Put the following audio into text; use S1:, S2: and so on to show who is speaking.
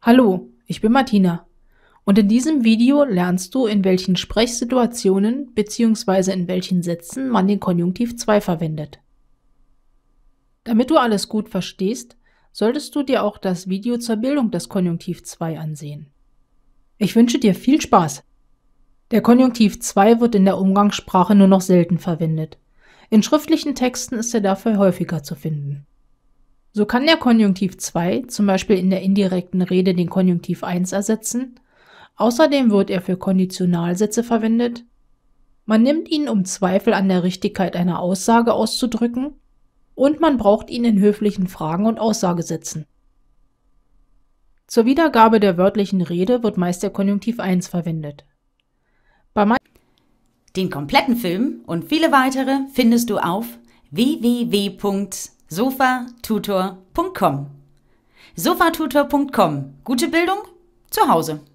S1: Hallo, ich bin Martina und in diesem Video lernst du, in welchen Sprechsituationen bzw. in welchen Sätzen man den Konjunktiv 2 verwendet. Damit du alles gut verstehst, solltest du dir auch das Video zur Bildung des Konjunktiv 2 ansehen. Ich wünsche dir viel Spaß! Der Konjunktiv 2 wird in der Umgangssprache nur noch selten verwendet. In schriftlichen Texten ist er dafür häufiger zu finden. So kann der Konjunktiv 2 zum Beispiel in der indirekten Rede den Konjunktiv 1 ersetzen. Außerdem wird er für Konditionalsätze verwendet. Man nimmt ihn, um Zweifel an der Richtigkeit einer Aussage auszudrücken. Und man braucht ihn in höflichen Fragen und Aussagesätzen. Zur Wiedergabe der wörtlichen Rede wird meist der Konjunktiv 1 verwendet.
S2: Den kompletten Film und viele weitere findest du auf www sofatutor.com. sofatutor.com. Gute Bildung zu Hause.